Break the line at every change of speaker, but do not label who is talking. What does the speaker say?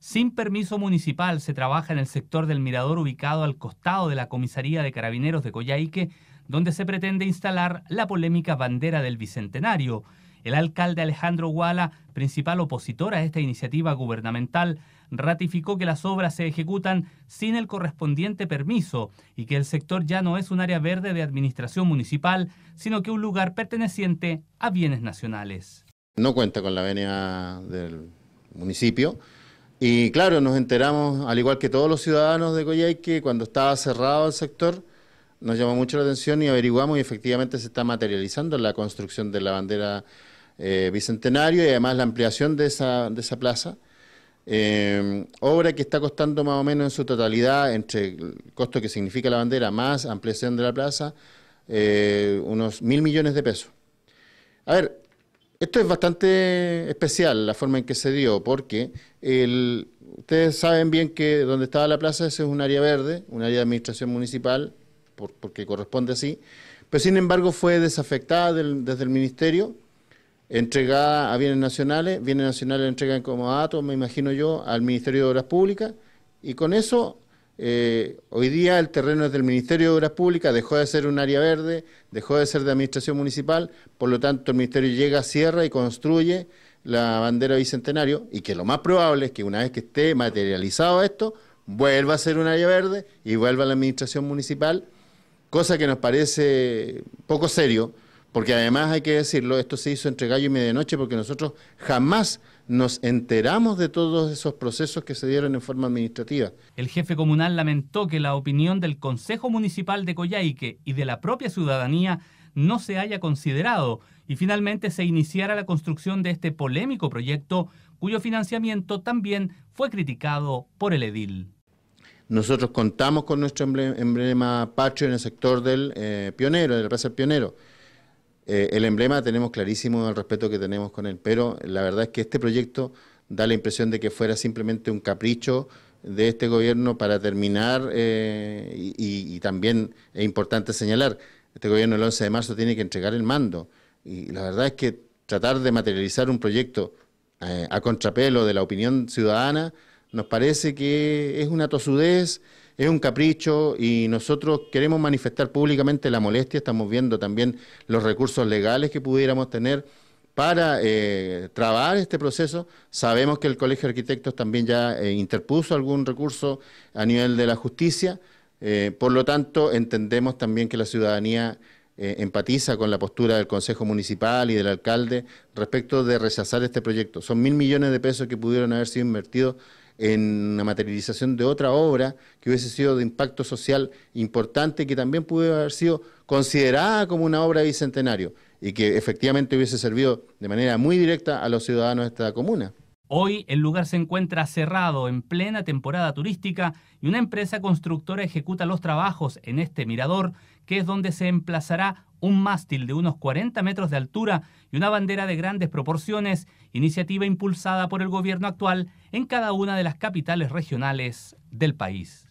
Sin permiso municipal se trabaja en el sector del mirador ubicado al costado de la comisaría de carabineros de Coyhaique, donde se pretende instalar la polémica bandera del Bicentenario. El alcalde Alejandro Guala, principal opositor a esta iniciativa gubernamental, ratificó que las obras se ejecutan sin el correspondiente permiso y que el sector ya no es un área verde de administración municipal, sino que un lugar perteneciente a bienes nacionales.
No cuenta con la venia del municipio, y claro, nos enteramos, al igual que todos los ciudadanos de Coyhaique, que cuando estaba cerrado el sector, nos llamó mucho la atención y averiguamos y efectivamente se está materializando la construcción de la bandera eh, bicentenario y además la ampliación de esa, plaza. Eh, obra que está costando más o menos en su totalidad, entre el costo que significa la bandera más ampliación de la plaza, eh, unos mil millones de pesos. A ver, esto es bastante especial la forma en que se dio, porque ustedes saben bien que donde estaba la plaza ese es un área verde, un área de administración municipal, porque corresponde así, pero sin embargo fue desafectada desde el ministerio, entregada a bienes nacionales, bienes nacionales entregan como datos, me imagino yo, al Ministerio de Obras Públicas, y con eso eh, hoy día el terreno es del Ministerio de Obras Públicas, dejó de ser un área verde, dejó de ser de administración municipal, por lo tanto el Ministerio llega, cierra y construye la bandera bicentenario y que lo más probable es que una vez que esté materializado esto, vuelva a ser un área verde y vuelva a la administración municipal, cosa que nos parece poco serio porque además hay que decirlo, esto se hizo entre gallo y medianoche porque nosotros jamás nos enteramos de todos esos procesos que se dieron en forma administrativa.
El jefe comunal lamentó que la opinión del Consejo Municipal de Coyhaique y de la propia ciudadanía no se haya considerado y finalmente se iniciara la construcción de este polémico proyecto cuyo financiamiento también fue criticado por el edil.
Nosotros contamos con nuestro emblema, patrio en el sector del eh, pionero, del la Pionero. Eh, el emblema tenemos clarísimo el respeto que tenemos con él, pero la verdad es que este proyecto da la impresión de que fuera simplemente un capricho de este gobierno para terminar eh, y, también es importante señalar, este gobierno el 11 de marzo tiene que entregar el mando y la verdad es que tratar de materializar un proyecto eh, a contrapelo de la opinión ciudadana nos parece que es una tosudez es un capricho y nosotros queremos manifestar públicamente la molestia, estamos viendo también los recursos legales que pudiéramos tener para trabajar eh, trabar este proceso. Sabemos que el Colegio de Arquitectos también ya eh, interpuso algún recurso a nivel de la justicia, eh, por lo tanto entendemos también que la ciudadanía empatiza con la postura del Consejo Municipal y del alcalde respecto de rechazar este proyecto. Son mil millones de pesos que pudieron haber sido invertidos en la materialización de otra obra que hubiese sido de impacto social importante, que también pudo haber sido considerada como una obra bicentenario y que efectivamente hubiese servido de manera muy directa a los ciudadanos de esta comuna.
Hoy el lugar se encuentra cerrado en plena temporada turística y una empresa constructora ejecuta los trabajos en este mirador, que es donde se emplazará un mástil de unos 40 metros de altura y una bandera de grandes proporciones, iniciativa impulsada por el gobierno actual en cada una de las capitales regionales del país.